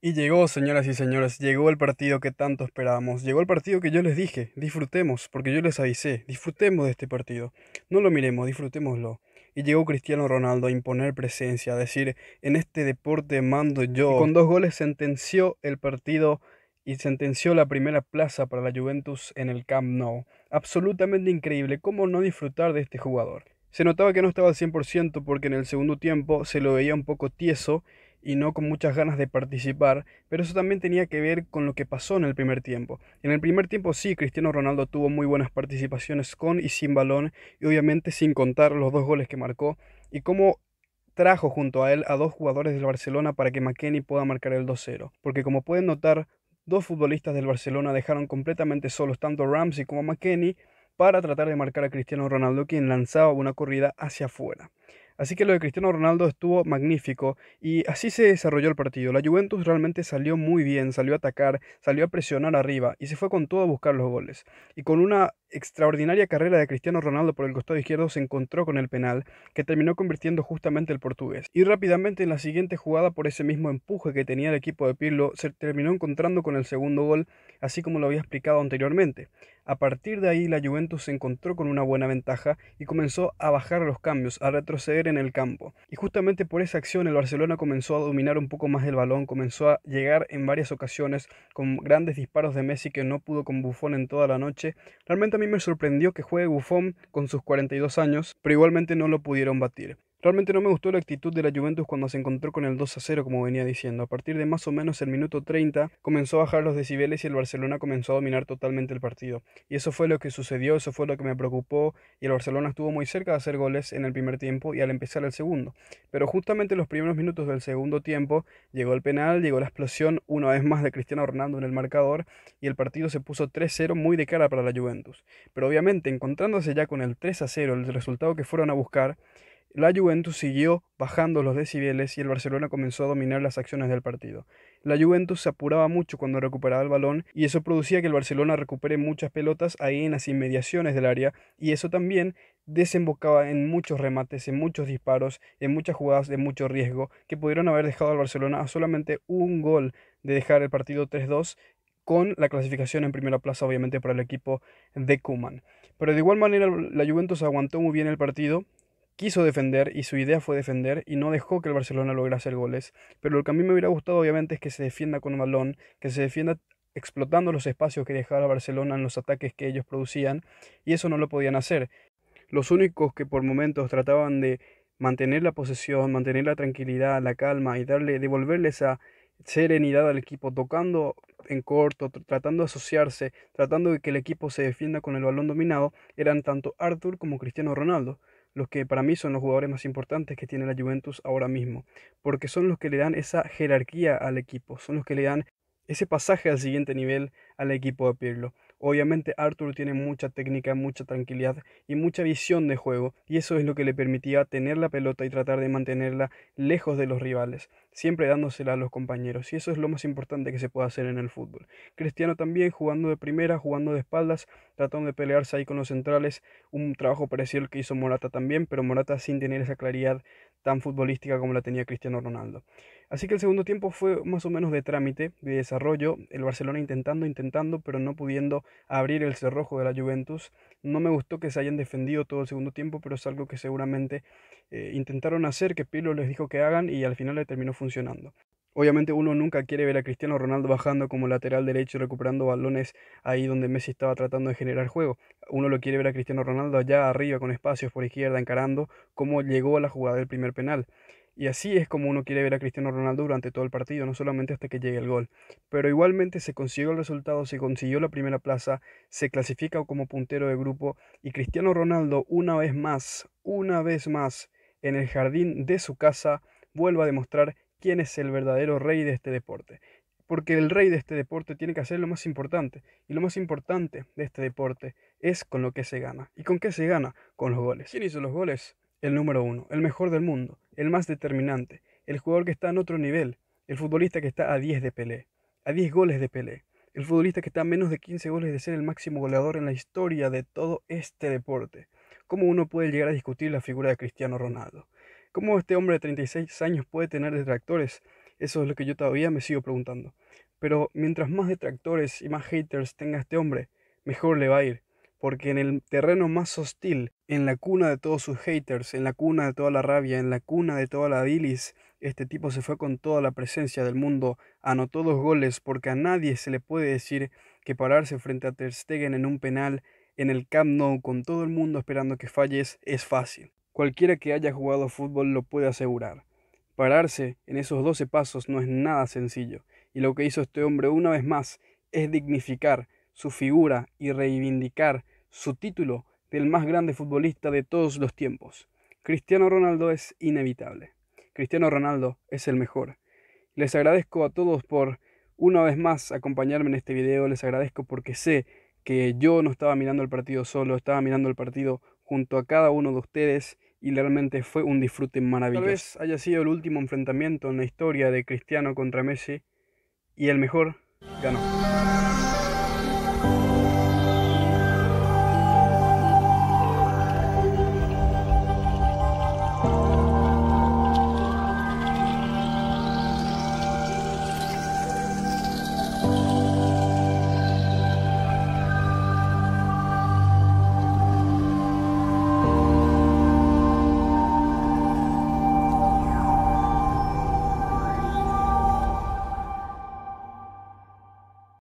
Y llegó, señoras y señores, llegó el partido que tanto esperábamos, llegó el partido que yo les dije, disfrutemos, porque yo les avisé, disfrutemos de este partido, no lo miremos, disfrutémoslo. Y llegó Cristiano Ronaldo a imponer presencia, a decir, en este deporte mando yo. con dos goles sentenció el partido y sentenció la primera plaza para la Juventus en el Camp Nou. Absolutamente increíble, ¿cómo no disfrutar de este jugador? Se notaba que no estaba al 100% porque en el segundo tiempo se lo veía un poco tieso y no con muchas ganas de participar, pero eso también tenía que ver con lo que pasó en el primer tiempo. En el primer tiempo sí, Cristiano Ronaldo tuvo muy buenas participaciones con y sin balón, y obviamente sin contar los dos goles que marcó, y cómo trajo junto a él a dos jugadores del Barcelona para que McKenny pueda marcar el 2-0. Porque como pueden notar, dos futbolistas del Barcelona dejaron completamente solos tanto Ramsey como McKenny para tratar de marcar a Cristiano Ronaldo, quien lanzaba una corrida hacia afuera. Así que lo de Cristiano Ronaldo estuvo magnífico y así se desarrolló el partido. La Juventus realmente salió muy bien, salió a atacar, salió a presionar arriba y se fue con todo a buscar los goles. Y con una extraordinaria carrera de Cristiano Ronaldo por el costado izquierdo se encontró con el penal que terminó convirtiendo justamente el portugués. Y rápidamente en la siguiente jugada por ese mismo empuje que tenía el equipo de Pirlo se terminó encontrando con el segundo gol así como lo había explicado anteriormente. A partir de ahí la Juventus se encontró con una buena ventaja y comenzó a bajar los cambios, a retroceder en el campo. Y justamente por esa acción el Barcelona comenzó a dominar un poco más el balón, comenzó a llegar en varias ocasiones con grandes disparos de Messi que no pudo con Buffon en toda la noche. Realmente a mí me sorprendió que juegue Buffon con sus 42 años, pero igualmente no lo pudieron batir. Realmente no me gustó la actitud de la Juventus cuando se encontró con el 2 a 0, como venía diciendo. A partir de más o menos el minuto 30 comenzó a bajar los decibeles y el Barcelona comenzó a dominar totalmente el partido. Y eso fue lo que sucedió, eso fue lo que me preocupó. Y el Barcelona estuvo muy cerca de hacer goles en el primer tiempo y al empezar el segundo. Pero justamente en los primeros minutos del segundo tiempo llegó el penal, llegó la explosión una vez más de Cristiano Ronaldo en el marcador y el partido se puso 3-0 muy de cara para la Juventus. Pero obviamente encontrándose ya con el 3 a 0, el resultado que fueron a buscar, la Juventus siguió bajando los decibeles y el Barcelona comenzó a dominar las acciones del partido. La Juventus se apuraba mucho cuando recuperaba el balón y eso producía que el Barcelona recupere muchas pelotas ahí en las inmediaciones del área y eso también desembocaba en muchos remates, en muchos disparos, en muchas jugadas de mucho riesgo que pudieron haber dejado al Barcelona a solamente un gol de dejar el partido 3-2 con la clasificación en primera plaza obviamente para el equipo de Kuman. Pero de igual manera la Juventus aguantó muy bien el partido, quiso defender y su idea fue defender y no dejó que el Barcelona lograse hacer goles. Pero lo que a mí me hubiera gustado obviamente es que se defienda con un balón, que se defienda explotando los espacios que dejaba Barcelona en los ataques que ellos producían y eso no lo podían hacer. Los únicos que por momentos trataban de mantener la posesión, mantener la tranquilidad, la calma y darle, devolverle esa serenidad al equipo, tocando en corto, tratando de asociarse, tratando de que el equipo se defienda con el balón dominado, eran tanto Arthur como Cristiano Ronaldo los que para mí son los jugadores más importantes que tiene la Juventus ahora mismo, porque son los que le dan esa jerarquía al equipo, son los que le dan ese pasaje al siguiente nivel al equipo de Pirlo. Obviamente Arthur tiene mucha técnica, mucha tranquilidad y mucha visión de juego, y eso es lo que le permitía tener la pelota y tratar de mantenerla lejos de los rivales, siempre dándosela a los compañeros, y eso es lo más importante que se puede hacer en el fútbol. Cristiano también jugando de primera, jugando de espaldas, tratando de pelearse ahí con los centrales, un trabajo parecido al que hizo Morata también, pero Morata sin tener esa claridad tan futbolística como la tenía Cristiano Ronaldo. Así que el segundo tiempo fue más o menos de trámite, de desarrollo, el Barcelona intentando, intentando, pero no pudiendo abrir el cerrojo de la Juventus. No me gustó que se hayan defendido todo el segundo tiempo, pero es algo que seguramente eh, intentaron hacer, que Pilo les dijo que hagan y al final le terminó funcionando. Obviamente uno nunca quiere ver a Cristiano Ronaldo bajando como lateral derecho, recuperando balones ahí donde Messi estaba tratando de generar juego. Uno lo quiere ver a Cristiano Ronaldo allá arriba con espacios por izquierda, encarando cómo llegó a la jugada del primer penal. Y así es como uno quiere ver a Cristiano Ronaldo durante todo el partido, no solamente hasta que llegue el gol. Pero igualmente se consiguió el resultado, se consiguió la primera plaza, se clasifica como puntero de grupo y Cristiano Ronaldo una vez más, una vez más, en el jardín de su casa, vuelve a demostrar quién es el verdadero rey de este deporte. Porque el rey de este deporte tiene que hacer lo más importante. Y lo más importante de este deporte es con lo que se gana. ¿Y con qué se gana? Con los goles. ¿Quién hizo los goles? El número uno, el mejor del mundo, el más determinante, el jugador que está en otro nivel, el futbolista que está a 10 de Pelé, a 10 goles de Pelé, el futbolista que está a menos de 15 goles de ser el máximo goleador en la historia de todo este deporte. ¿Cómo uno puede llegar a discutir la figura de Cristiano Ronaldo? ¿Cómo este hombre de 36 años puede tener detractores? Eso es lo que yo todavía me sigo preguntando. Pero mientras más detractores y más haters tenga este hombre, mejor le va a ir. Porque en el terreno más hostil, en la cuna de todos sus haters, en la cuna de toda la rabia, en la cuna de toda la bilis, este tipo se fue con toda la presencia del mundo, anotó dos goles, porque a nadie se le puede decir que pararse frente a Ter Stegen en un penal en el Camp Nou con todo el mundo esperando que falles es fácil. Cualquiera que haya jugado fútbol lo puede asegurar. Pararse en esos 12 pasos no es nada sencillo, y lo que hizo este hombre una vez más es dignificar su figura y reivindicar su título del más grande futbolista de todos los tiempos. Cristiano Ronaldo es inevitable. Cristiano Ronaldo es el mejor. Les agradezco a todos por una vez más acompañarme en este video, les agradezco porque sé que yo no estaba mirando el partido solo, estaba mirando el partido junto a cada uno de ustedes y realmente fue un disfrute maravilloso. Tal vez haya sido el último enfrentamiento en la historia de Cristiano contra Messi y el mejor ganó.